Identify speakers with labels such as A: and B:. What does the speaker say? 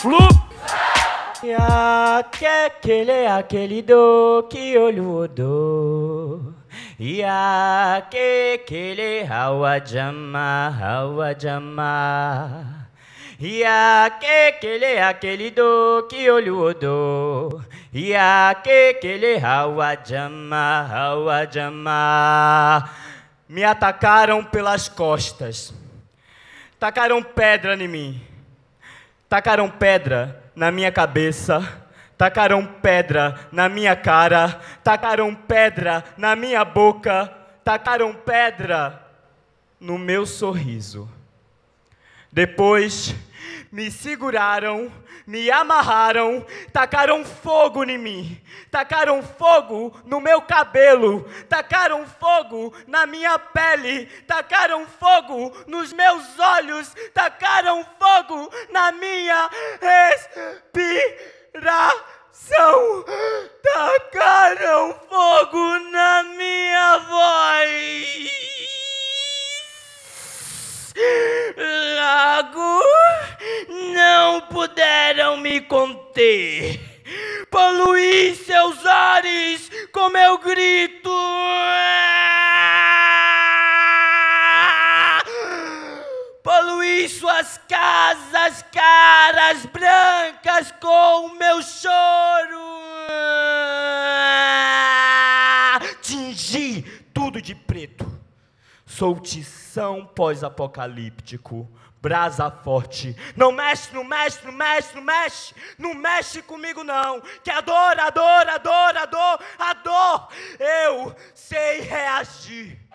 A: Flu! E aquele é aquele do que olho odor. E aquele hawa jama, hawa jama. E aquele é aquele do que olho odor. E aquele hawa jama, hawa jama. Me atacaram pelas costas. Tacaram
B: pedra em mim Tacaram pedra na minha cabeça, tacaram pedra na minha cara, tacaram pedra na minha boca, tacaram pedra no meu sorriso. Depois me seguraram, me amarraram, tacaram fogo em mim, tacaram fogo no meu cabelo, tacaram fogo
C: na minha pele, tacaram fogo nos meus olhos, tacaram fogo na minha respiração, tacaram fogo na me conter. Polui seus ares com meu grito. Polui suas casas, caras brancas com meu choro.
B: Soltição pós-apocalíptico, brasa forte.
C: Não mexe, não mexe, não mexe, não mexe, não mexe comigo não. Que a dor, a dor, a dor, a dor, a dor, eu sei reagir.